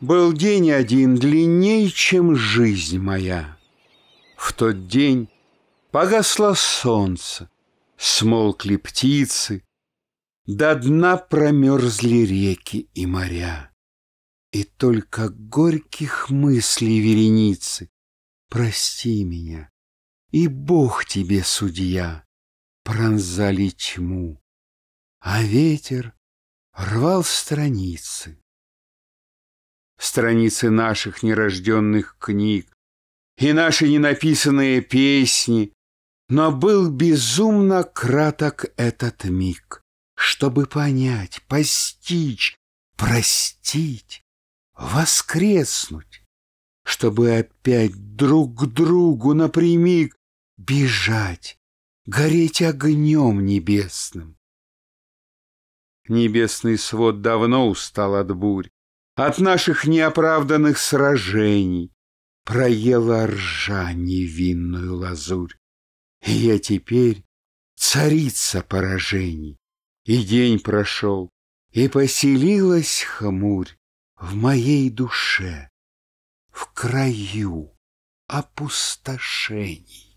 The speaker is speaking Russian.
Был день один длинней, чем жизнь моя. В тот день погасло солнце, смолкли птицы, до дна промерзли реки и моря. И только горьких мыслей вереницы Прости меня, и Бог тебе судья Пронзали тьму, а ветер рвал страницы страницы наших нерожденных книг и наши ненаписанные песни, но был безумно краток этот миг, чтобы понять, постичь, простить, воскреснуть, чтобы опять друг к другу напрямик бежать, гореть огнем небесным. Небесный свод давно устал от бурь, от наших неоправданных сражений. Проела ржа невинную лазурь, и я теперь царица поражений. И день прошел, и поселилась хмурь в моей душе, в краю опустошений.